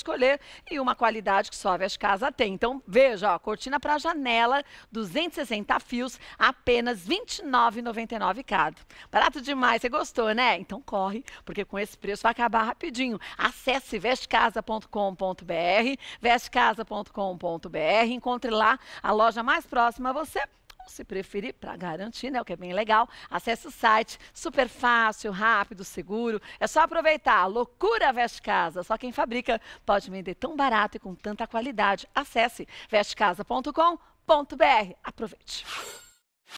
escolher e uma qualidade que só a Veste Casa tem. Então, veja, ó, cortina para janela, 260 fios, apenas R$ 29,99 cada. Barato demais, você gostou, né? Então corre, porque com esse preço vai acabar rapidinho. Acesse vestecasa.com.br, vestecasa.com.br, encontre lá a loja mais próxima a você se preferir, para garantir, né, o que é bem legal, acesse o site, super fácil, rápido, seguro. É só aproveitar. Loucura Veste Casa. Só quem fabrica pode vender tão barato e com tanta qualidade. Acesse vestecasa.com.br. Aproveite.